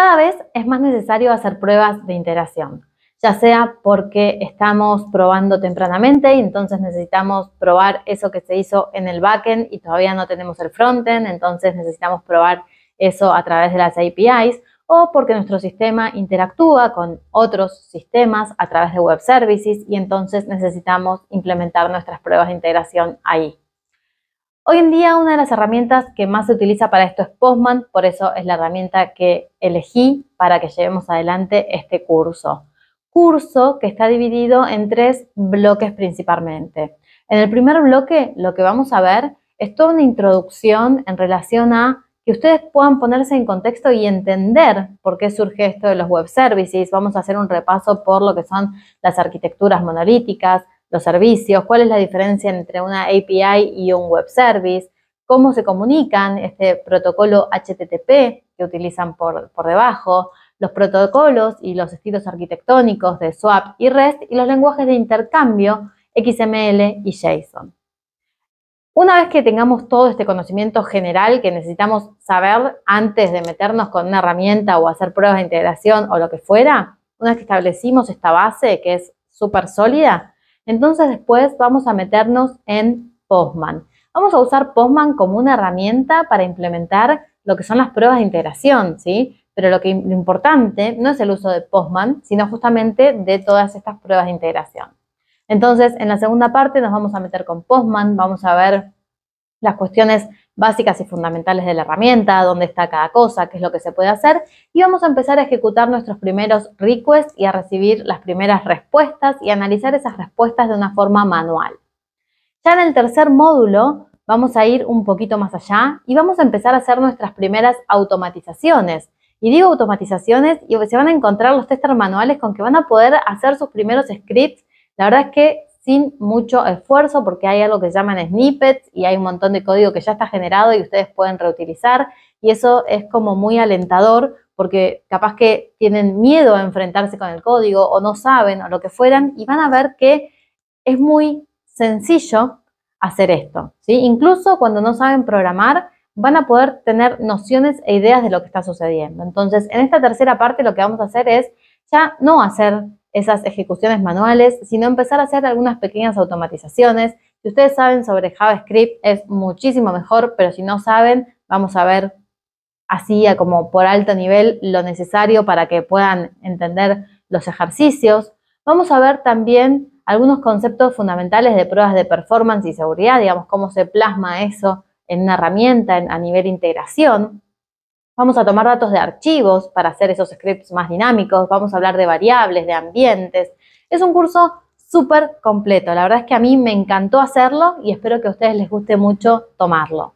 Cada vez es más necesario hacer pruebas de integración, ya sea porque estamos probando tempranamente y entonces necesitamos probar eso que se hizo en el backend y todavía no tenemos el frontend, entonces necesitamos probar eso a través de las APIs o porque nuestro sistema interactúa con otros sistemas a través de web services y entonces necesitamos implementar nuestras pruebas de integración ahí. Hoy en día una de las herramientas que más se utiliza para esto es Postman, por eso es la herramienta que elegí para que llevemos adelante este curso. Curso que está dividido en tres bloques principalmente. En el primer bloque lo que vamos a ver es toda una introducción en relación a que ustedes puedan ponerse en contexto y entender por qué surge esto de los web services. Vamos a hacer un repaso por lo que son las arquitecturas monolíticas, los servicios, cuál es la diferencia entre una API y un web service, cómo se comunican este protocolo HTTP que utilizan por, debajo, los protocolos y los estilos arquitectónicos de SWAP y REST y los lenguajes de intercambio XML y JSON. Una vez que tengamos todo este conocimiento general que necesitamos saber antes de meternos con una herramienta o hacer pruebas de integración o lo que fuera, una vez que establecimos esta base que es súper sólida, entonces después vamos a meternos en Postman. Vamos a usar Postman como una herramienta para implementar lo que son las pruebas de integración, ¿sí? Pero lo, que, importante no es el uso de Postman, sino justamente de todas estas pruebas de integración. Entonces, en la segunda parte nos vamos a meter con Postman, vamos a ver las cuestiones básicas y fundamentales de la herramienta, dónde está cada cosa, qué es lo que se puede hacer y vamos a empezar a ejecutar nuestros primeros requests y a recibir las primeras respuestas y analizar esas respuestas de una forma manual. Ya en el tercer módulo vamos a ir un poquito más allá y vamos a empezar a hacer nuestras primeras automatizaciones. Y digo automatizaciones y se van a encontrar los testers manuales con que van a poder hacer sus primeros scripts. La verdad es que sin mucho esfuerzo porque hay algo que llaman snippets y hay un montón de código que ya está generado y ustedes pueden reutilizar y eso es como muy alentador porque capaz que tienen miedo a enfrentarse con el código o no saben o lo que fueran y van a ver que es muy sencillo hacer esto, ¿sí? Incluso cuando no saben programar van a poder tener nociones e ideas de lo que está sucediendo. Entonces, en esta tercera parte lo que vamos a hacer es ya no hacer esas ejecuciones manuales, sino empezar a hacer algunas pequeñas automatizaciones. Si ustedes saben sobre JavaScript es muchísimo mejor, pero si no saben, vamos a ver así como por alto nivel lo necesario para que puedan entender los ejercicios. Vamos a ver también algunos conceptos fundamentales de pruebas de performance y seguridad, digamos, cómo se plasma eso en una herramienta a nivel integración. Vamos a tomar datos de archivos para hacer esos scripts más dinámicos. Vamos a hablar de variables, de ambientes. Es un curso súper completo. La verdad es que a mí me encantó hacerlo y espero que a ustedes les guste mucho tomarlo.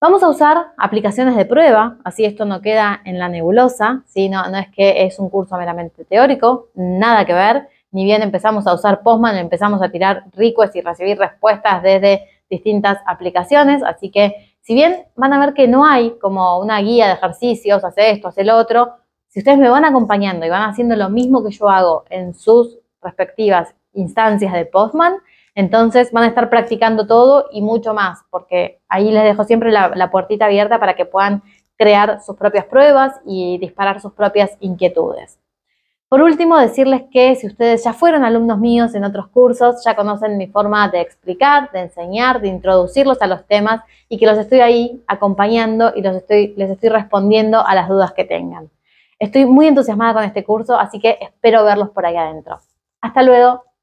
Vamos a usar aplicaciones de prueba, así esto no queda en la nebulosa, ¿sí? no, no es que es un curso meramente teórico, nada que ver. Ni bien empezamos a usar Postman, empezamos a tirar requests y recibir respuestas desde distintas aplicaciones, así que si bien van a ver que no hay como una guía de ejercicios, hace esto, hace lo otro, si ustedes me van acompañando y van haciendo lo mismo que yo hago en sus respectivas instancias de Postman, entonces van a estar practicando todo y mucho más, porque ahí les dejo siempre la, la puertita abierta para que puedan crear sus propias pruebas y disparar sus propias inquietudes. Por último, decirles que si ustedes ya fueron alumnos míos en otros cursos, ya conocen mi forma de explicar, de enseñar, de introducirlos a los temas y que los estoy ahí acompañando y los estoy, les estoy respondiendo a las dudas que tengan. Estoy muy entusiasmada con este curso, así que espero verlos por ahí adentro. Hasta luego.